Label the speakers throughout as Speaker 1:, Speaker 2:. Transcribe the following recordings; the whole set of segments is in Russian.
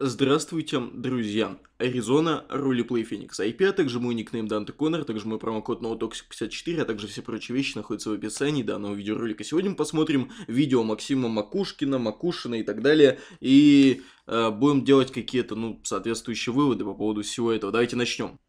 Speaker 1: Здравствуйте, друзья! Аризона, Ролиплей Феникс IP, а также мой никнейм Данте Коннор, а также мой промокод NoToxic54, а также все прочие вещи находятся в описании данного видеоролика. Сегодня мы посмотрим видео Максима Макушкина, Макушина и так далее, и э, будем делать какие-то, ну, соответствующие выводы по поводу всего этого. Давайте начнем.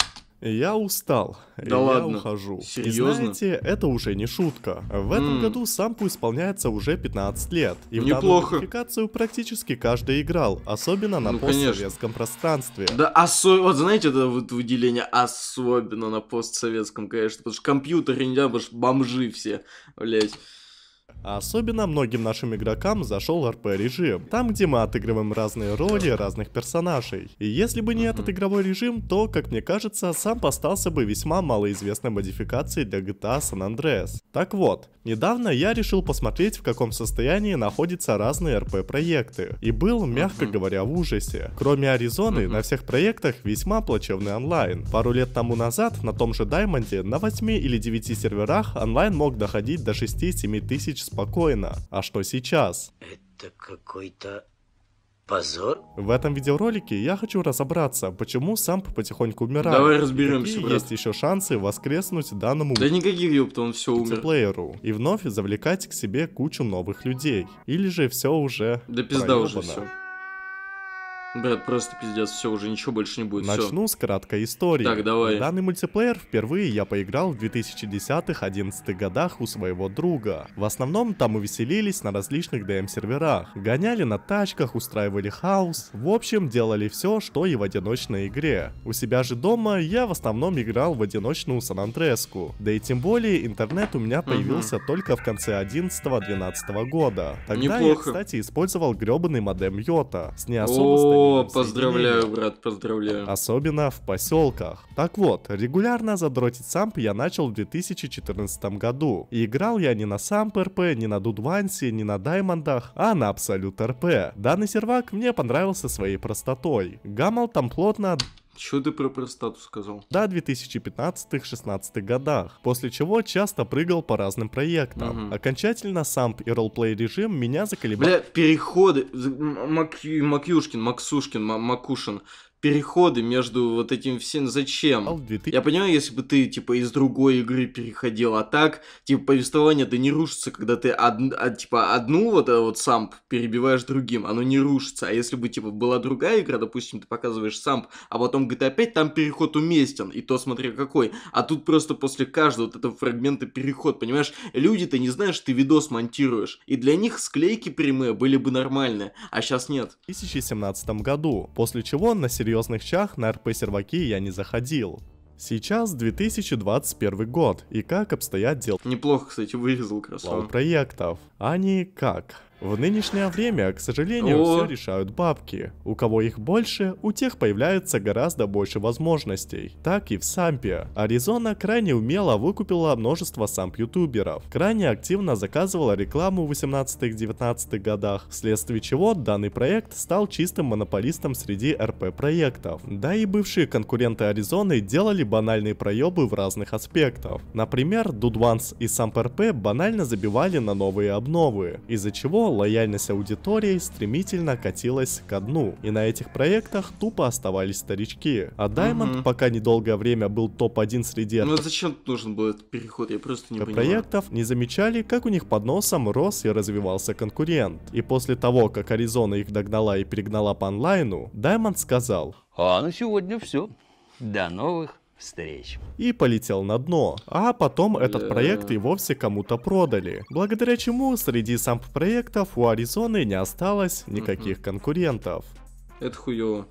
Speaker 2: Я устал. Да я ладно? ухожу. Серьезно? И знаете, это уже не шутка. В этом М. году сампу исполняется уже 15 лет. И в данную Неплохо. практически каждый играл, особенно на Ну, конечно. постсоветском пространстве.
Speaker 1: Да, осо... вот знаете, это вот выделение особенно на постсоветском, конечно, потому что компьютеры, не потому что бомжи все, блядь.
Speaker 2: Особенно многим нашим игрокам зашел РП-режим, там где мы отыгрываем разные роли разных персонажей. И если бы не mm -hmm. этот игровой режим, то, как мне кажется, сам постался бы весьма малоизвестной модификацией для GTA San Andreas. Так вот, недавно я решил посмотреть в каком состоянии находятся разные РП-проекты, и был, мягко mm -hmm. говоря, в ужасе. Кроме Аризоны, mm -hmm. на всех проектах весьма плачевный онлайн. Пару лет тому назад на том же Даймонде на 8 или 9 серверах онлайн мог доходить до 6-7 тысяч тысяч спокойно. А что сейчас? Это какой-то позор? В этом видеоролике я хочу разобраться, почему сам потихоньку умирает. Давай разберемся, брат. есть еще шансы воскреснуть данному... Да
Speaker 1: никаких ёпта,
Speaker 2: он все умер. И вновь завлекать к себе кучу новых людей. Или же все уже... Да пизда проебано. уже все.
Speaker 1: Брат, просто пиздец, все, уже ничего больше не будет. Начну
Speaker 2: всё. с краткой истории. Так, давай. данный мультиплеер впервые я поиграл в 2010-11 годах у своего друга. В основном там мы веселились на различных DM-серверах. Эм Гоняли на тачках, устраивали хаос. В общем, делали все, что и в одиночной игре. У себя же дома я в основном играл в одиночную Сан-Андреску. Да и тем более интернет у меня появился угу. только в конце 11-12 года. Тогда Неплохо. я, кстати, использовал гребаный модем Йота с не особо о, поздравляю,
Speaker 1: брат, поздравляю.
Speaker 2: Особенно в поселках. Так вот, регулярно задротить самп я начал в 2014 году. И играл я не на самп РП, не на Дудвансе, не на Даймондах, а на Абсолют РП. Данный сервак мне понравился своей простотой. Гамал там плотно
Speaker 1: что ты про простату сказал?
Speaker 2: До 2015-16 годах, после чего часто прыгал по разным проектам. Угу. Окончательно самп и ролплей режим меня заколебал. Бля,
Speaker 1: переходы, Мак... Макюшкин, Максушкин, Макушин, переходы между вот этим всем зачем? Я понимаю, если бы ты, типа, из другой игры переходил, а так, типа, повествование, да не рушится, когда ты, од... а, типа, одну вот, э, вот самп перебиваешь другим, оно не рушится. А если бы, типа, была другая игра, допустим, ты показываешь самп, а потом GTA 5, а там переход уместен, и то смотря какой. А тут просто после каждого вот этого фрагмента переход, понимаешь? Люди, ты не знаешь, ты видос монтируешь, и для них склейки прямые были бы нормальные, а сейчас нет.
Speaker 2: В 2017 году, после чего на серьезно серьезных чах на РП-серваки я не заходил. Сейчас 2021 год, и как обстоят дела... Неплохо, кстати, вырезал красава. проектов, а не как. В нынешнее время, к сожалению, О! все решают бабки. У кого их больше, у тех появляется гораздо больше возможностей. Так и в Сампе. Аризона крайне умело выкупила множество самп-ютуберов. Крайне активно заказывала рекламу в 18-19 годах, вследствие чего данный проект стал чистым монополистом среди РП-проектов. Да и бывшие конкуренты Аризоны делали банальные проебы в разных аспектах. Например, Дудванс и Самп РП банально забивали на новые обновы, из-за чего лояльность аудитории стремительно катилась ко дну, и на этих проектах тупо оставались старички. А Даймонд, угу. пока недолгое время был топ-1 среди... Ну
Speaker 1: зачем нужен был этот переход, я просто не Проектов
Speaker 2: не замечали, как у них под носом рос и развивался конкурент. И после того, как Аризона их догнала и перегнала по онлайну, Даймонд сказал... А на сегодня все. До новых встреч. И полетел на дно, а потом этот проект и вовсе кому-то продали. Благодаря чему среди самп-проектов у Аризоны не осталось никаких конкурентов.
Speaker 1: Это хуёво.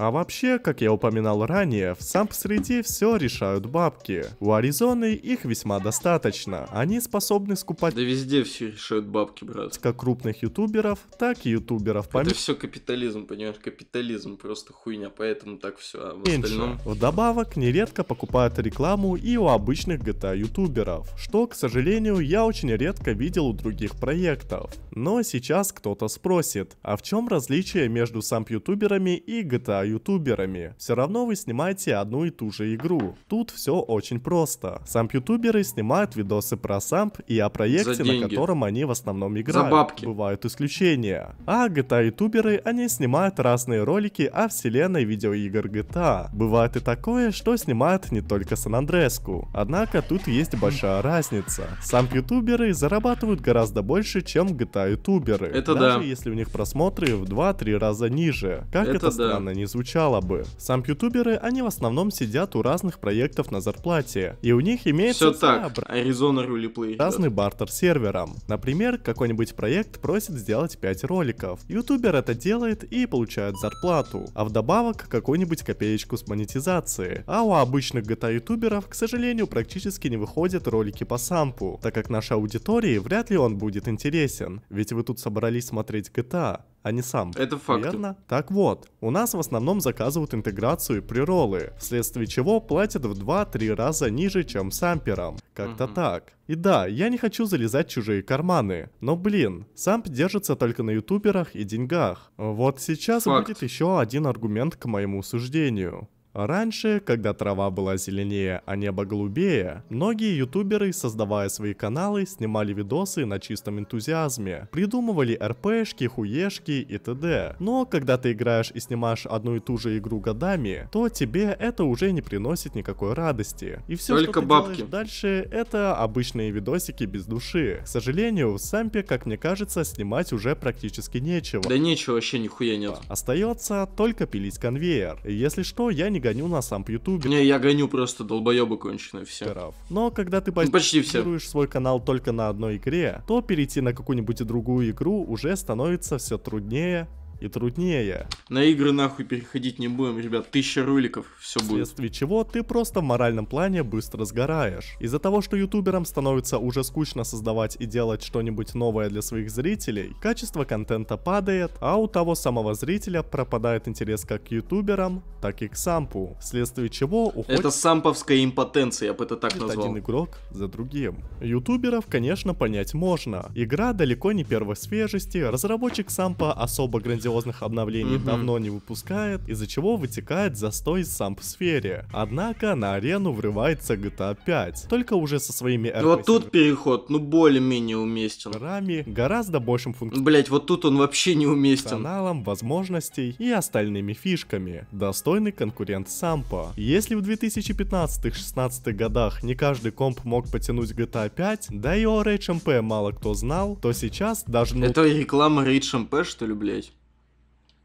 Speaker 2: А вообще, как я упоминал ранее, в самп-среде все решают бабки. У Аризоны их весьма достаточно. Они способны скупать... Да везде все решают бабки, брат. Как крупных ютуберов, так и ютуберов
Speaker 1: поменьше. Это все капитализм, понимаешь? Капитализм просто хуйня, поэтому
Speaker 2: так все. А в остальном... Вдобавок, нередко покупают рекламу и у обычных GTA ютуберов, что, к сожалению, я очень редко видел у других проектов. Но сейчас кто-то спросит, а в чем различие между самп-ютуберами и GTA-ютуберами? Все равно вы снимаете одну и ту же игру. Тут все очень просто. Самп-ютуберы снимают видосы про самп и о проекте, на котором они в основном играют. За бабки. Бывают исключения. А GTA-ютуберы, они снимают разные ролики о вселенной видеоигр GTA. Бывает и такое, что снимают не только Сан-Андреску. Однако тут есть большая разница. Самп-ютуберы зарабатывают гораздо больше, чем GTA ютуберы. Это даже да. если у них просмотры в 2-3 раза ниже. Как это, это да. странно не звучало бы. Сам ютуберы, они в основном сидят у разных проектов на зарплате. И у них имеется... Все так,
Speaker 1: Arizona
Speaker 2: Roleplay. Разный да. бартер сервером. Например, какой-нибудь проект просит сделать 5 роликов. Ютубер это делает и получает зарплату. А вдобавок какую-нибудь копеечку с монетизации. А у обычных GTA ютуберов, к сожалению, практически не выходят ролики по сампу, так как нашей аудитории вряд ли он будет интересен. Ведь вы тут собрались смотреть GTA, а, а не сам. Это факт. Верно? Так вот, у нас в основном заказывают интеграцию и приролы, вследствие чего платят в 2-3 раза ниже, чем самперам. Как-то угу. так. И да, я не хочу залезать в чужие карманы, но блин, самп держится только на ютуберах и деньгах. Вот сейчас Факт. будет еще один аргумент к моему суждению. Раньше, когда трава была зеленее, а небо голубее, многие ютуберы, создавая свои каналы, снимали видосы на чистом энтузиазме, придумывали РПшки, хуешки и т.д. Но когда ты играешь и снимаешь одну и ту же игру годами, то тебе это уже не приносит никакой радости. И все, Только что ты бабки. делаешь дальше, это обычные видосики без души. К сожалению, в сэмпе, как мне кажется, снимать уже практически нечего. Да нечего вообще нихуя нет. Остается только пилить конвейер. Если что, я не гоню нас сам Ютубе. Не, я гоню просто долбоебы конченые все. Прав. Но когда ты базируешь ну, свой канал только на одной игре, то перейти на какую-нибудь другую игру уже становится все труднее и труднее.
Speaker 1: На игры нахуй переходить не будем, ребят, тысяча роликов, все будет.
Speaker 2: Вследствие чего ты просто в моральном плане быстро сгораешь. Из-за того, что ютуберам становится уже скучно создавать и делать что-нибудь новое для своих зрителей, качество контента падает, а у того самого зрителя пропадает интерес как к ютуберам, так и к сампу, вследствие чего уходит... Это
Speaker 1: самповская импотенция, я бы это так назвал. один
Speaker 2: игрок за другим. Ютуберов, конечно, понять можно. Игра далеко не первой свежести, разработчик сампа особо грандиозный грандиозных обновлений угу. давно не выпускает, из-за чего вытекает застой сам по сфере. Однако на арену врывается GTA 5, только уже со своими RP ну, Вот тут переход, ну более-менее уместен. Рами гораздо большим функционалом. Блять, вот тут он вообще не уместен. Функционалом, возможностей и остальными фишками. Достойный конкурент Сампа. Если в 2015-16 годах не каждый комп мог потянуть GTA 5, да и о Rage MP мало кто знал, то сейчас даже... Ну, Это
Speaker 1: реклама Rage MP, что ли, блять?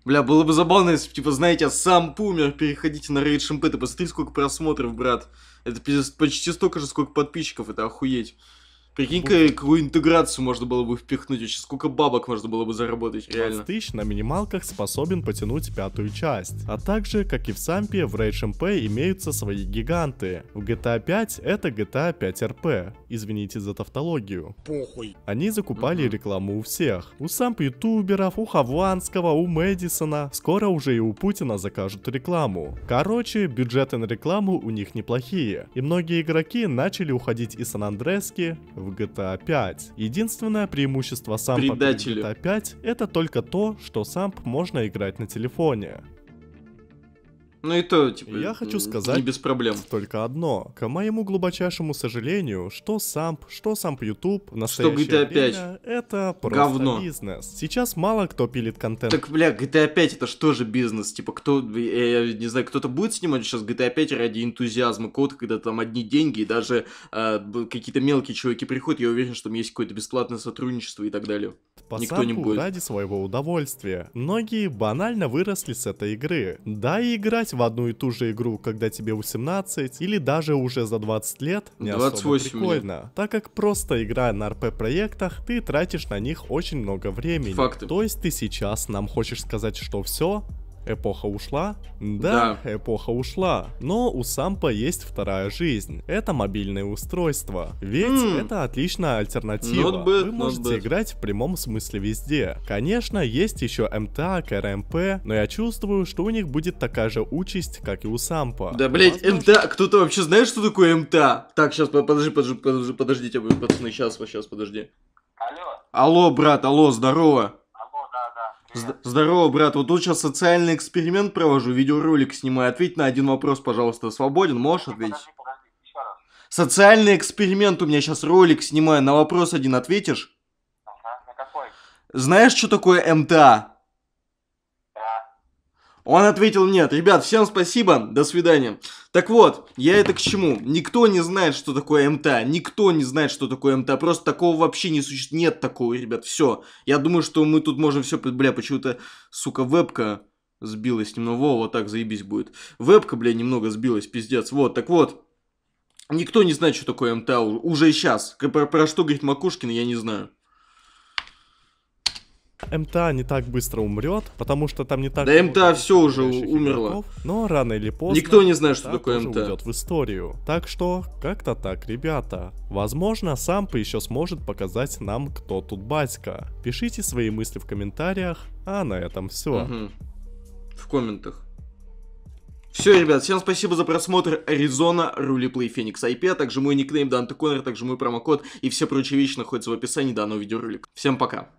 Speaker 1: Бля, было бы забавно, если, типа, знаете, сам Пумер, переходите на Рейд ШМП, ты посмотри, сколько просмотров, брат. Это почти столько же, сколько подписчиков, это охуеть. Прикинь-ка, какую интеграцию можно было бы впихнуть, вообще сколько бабок можно было бы заработать, реально. тысяч
Speaker 2: на минималках способен потянуть пятую часть. А также, как и в Сампе, в Rage MP имеются свои гиганты. В GTA 5 это GTA 5 RP, извините за тавтологию. Похуй. Они закупали угу. рекламу у всех. У Самп ютуберов, у Хаванского, у Мэдисона. Скоро уже и у Путина закажут рекламу. Короче, бюджеты на рекламу у них неплохие. И многие игроки начали уходить из Сан-Андрески в GTA 5. Единственное преимущество сампа в GTA 5 это только то, что самп можно играть на телефоне.
Speaker 1: Ну и то, типа, Я хочу
Speaker 2: сказать не без проблем. только одно. К моему глубочайшему сожалению, что сам, что сам YouTube в что GTA 5? это просто Говно. бизнес. Сейчас мало кто пилит контент. Так,
Speaker 1: бля, GTA 5 это что же бизнес? Типа, кто, я, я не знаю, кто-то будет снимать сейчас GTA 5 ради энтузиазма код, когда там одни деньги и даже э, какие-то мелкие чуваки приходят, я уверен, что там есть какое-то бесплатное сотрудничество и так далее. По Никто не будет. ради
Speaker 2: своего удовольствия. Многие банально выросли с этой игры. Да и играть играть в одну и ту же игру, когда тебе 18 или даже уже за 20 лет, не 28 особо прикольно. Мне. Так как просто играя на РП-проектах, ты тратишь на них очень много времени. Факты. То есть ты сейчас нам хочешь сказать, что все? Эпоха ушла? Да, да, эпоха ушла. Но у Сампа есть вторая жизнь. Это мобильное устройство. Ведь mm. это отличная альтернатива. Not Вы можете играть в прямом смысле везде. Конечно, есть еще МТА, КРМП, но я чувствую, что у них будет такая же участь, как и у Сампа. Да, блять,
Speaker 1: Возможно... МТА, кто-то вообще знает, что такое МТА? Так, сейчас, подожди, подожди, подожди, подождите, пацаны, сейчас, сейчас, подожди. Алло. Алло, брат, алло, здорово. З- Здорово, брат, вот тут сейчас социальный эксперимент провожу, видеоролик снимаю. Ответь на один вопрос, пожалуйста, свободен, можешь ну, ответить? Социальный эксперимент у меня сейчас ролик снимаю, на вопрос один ответишь? Знаешь, что такое МТА? Он ответил нет. Ребят, всем спасибо, до свидания. Так вот, я это к чему? Никто не знает, что такое МТА. Никто не знает, что такое МТА. Просто такого вообще не существует. Нет такого, ребят. Все. Я думаю, что мы тут можем все... Бля, почему-то, сука, вебка сбилась немного. Во, вот так заебись будет. Вебка, бля, немного сбилась, пиздец. Вот, так вот. Никто не знает, что такое МТА уже сейчас. Про, про что говорит Макушкин, я не знаю.
Speaker 2: МТА не так быстро умрет, потому что там не так... Да МТА все уже умерло. но рано или поздно... Никто не знает, что такое МТА. уйдет в историю. Так что, как-то так, ребята. Возможно, Сампа еще сможет показать нам, кто тут батька. Пишите свои мысли в комментариях, а на этом все. Угу. В комментах.
Speaker 1: Все, ребят, всем спасибо за просмотр Аризона, Рулиплей, Феникс IP, а также мой никнейм Данте Коннор, также мой промокод и все прочие вещи находятся в описании данного видеоролика. Всем пока!